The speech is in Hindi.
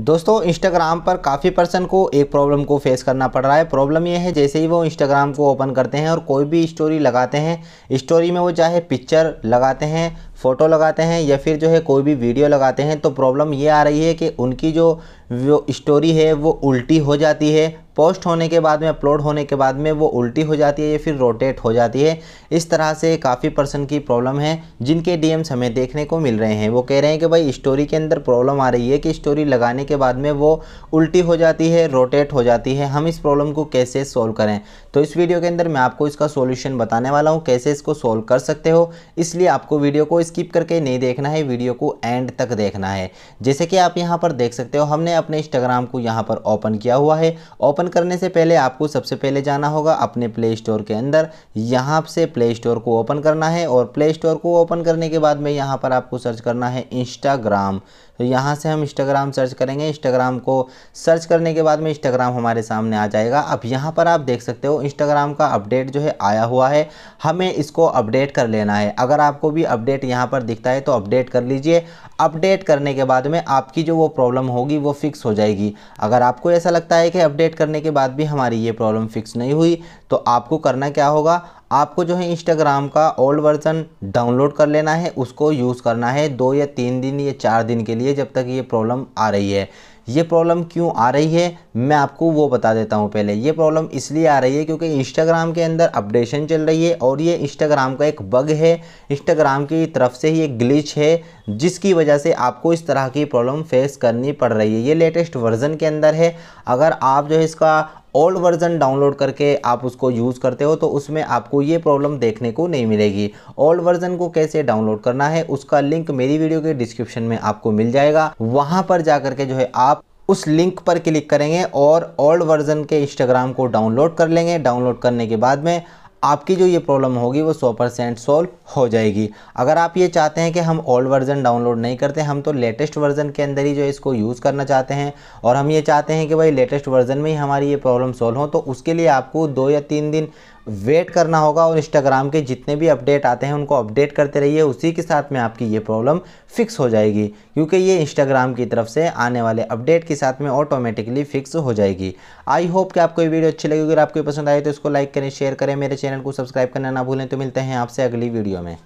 दोस्तों इंस्टाग्राम पर काफ़ी पर्सन को एक प्रॉब्लम को फेस करना पड़ रहा है प्रॉब्लम यह है जैसे ही वो इंस्टाग्राम को ओपन करते हैं और कोई भी स्टोरी लगाते हैं स्टोरी में वो चाहे पिक्चर लगाते हैं फ़ोटो लगाते हैं या फिर जो है कोई भी वीडियो लगाते हैं तो प्रॉब्लम ये आ रही है कि उनकी जो स्टोरी है वो उल्टी हो जाती है पोस्ट होने के बाद में अपलोड होने के बाद में वो उल्टी हो जाती है या फिर रोटेट हो जाती है इस तरह से काफ़ी पर्सन की प्रॉब्लम है जिनके डीएम्स हमें देखने को मिल रहे हैं वो कह रहे हैं कि भाई स्टोरी के अंदर प्रॉब्लम आ रही है कि स्टोरी लगाने के बाद में वो उल्टी हो जाती है रोटेट हो जाती है हम इस प्रॉब्लम को कैसे सोल्व करें तो इस वीडियो के अंदर मैं आपको इसका सोल्यूशन बताने वाला हूँ कैसे इसको सोल्व कर सकते हो इसलिए आपको वीडियो को स्किप करके नहीं देखना है वीडियो को एंड तक देखना है जैसे कि आप यहाँ पर देख सकते हो हमने अपने इंस्टाग्राम को यहाँ पर ओपन किया हुआ है ओपन ओपन करने से पहले आपको सबसे पहले जाना होगा अपने प्ले स्टोर के अंदर यहाँ से प्ले स्टोर को ओपन करना है और प्ले स्टोर को ओपन करने के बाद में यहाँ पर आपको सर्च करना है इंस्टाग्राम तो यहाँ से हम इंस्टाग्राम सर्च करेंगे इंस्टाग्राम को सर्च करने के बाद में इंस्टाग्राम हमारे सामने आ जाएगा अब यहाँ पर आप देख सकते हो इंस्टाग्राम का अपडेट जो है आया हुआ है हमें इसको अपडेट कर लेना है अगर आपको भी अपडेट यहाँ पर दिखता है तो अपडेट कर लीजिए अपडेट करने के बाद में आपकी जो वो प्रॉब्लम होगी वो फिक्स हो जाएगी अगर आपको ऐसा लगता है कि अपडेट करने करने के बाद भी हमारी ये प्रॉब्लम फिक्स नहीं हुई तो आपको करना क्या होगा आपको जो है इंस्टाग्राम का ओल्ड वर्जन डाउनलोड कर लेना है उसको यूज़ करना है दो या तीन दिन या चार दिन के लिए जब तक ये प्रॉब्लम आ रही है ये प्रॉब्लम क्यों आ रही है मैं आपको वो बता देता हूँ पहले ये प्रॉब्लम इसलिए आ रही है क्योंकि इंस्टाग्राम के अंदर अपडेशन चल रही है और ये इंस्टाग्राम का एक बग है इंस्टाग्राम की तरफ से ही एक ग्लिच है जिसकी वजह से आपको इस तरह की प्रॉब्लम फेस करनी पड़ रही है ये लेटेस्ट वर्जन के अंदर है अगर आप जो है इसका ओल्ड वर्जन डाउनलोड करके आप उसको यूज़ करते हो तो उसमें आपको ये प्रॉब्लम देखने को नहीं मिलेगी ओल्ड वर्जन को कैसे डाउनलोड करना है उसका लिंक मेरी वीडियो के डिस्क्रिप्शन में आपको मिल जाएगा वहाँ पर जा के जो है आप उस लिंक पर क्लिक करेंगे और ओल्ड वर्जन के इंस्टाग्राम को डाउनलोड कर लेंगे डाउनलोड करने के बाद में आपकी जो ये प्रॉब्लम होगी वो सौ परसेंट सॉल्व हो जाएगी अगर आप ये चाहते हैं कि हम ओल्ड वर्जन डाउनलोड नहीं करते हम तो लेटेस्ट वर्जन के अंदर ही जो इसको यूज़ करना चाहते हैं और हम ये चाहते हैं कि भाई लेटेस्ट वर्जन में ही हमारी ये प्रॉब्लम सॉल्व हो तो उसके लिए आपको दो या तीन दिन वेट करना होगा और इंस्टाग्राम के जितने भी अपडेट आते हैं उनको अपडेट करते रहिए उसी के साथ में आपकी ये प्रॉब्लम फिक्स हो जाएगी क्योंकि ये इंस्टाग्राम की तरफ से आने वाले अपडेट के साथ में ऑटोमेटिकली फिक्स हो जाएगी आई होप कि आपको ये वीडियो अच्छी लगी अगर आपको पसंद आए तो इसको लाइक करें शेयर करें मेरे चैनल को सब्सक्राइब करना ना भूलें तो मिलते हैं आपसे अगली वीडियो में